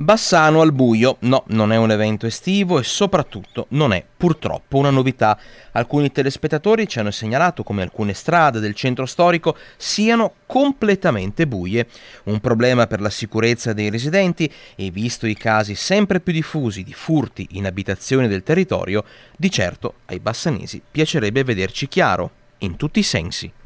Bassano al buio, no, non è un evento estivo e soprattutto non è purtroppo una novità. Alcuni telespettatori ci hanno segnalato come alcune strade del centro storico siano completamente buie, un problema per la sicurezza dei residenti e visto i casi sempre più diffusi di furti in abitazioni del territorio, di certo ai bassanesi piacerebbe vederci chiaro, in tutti i sensi.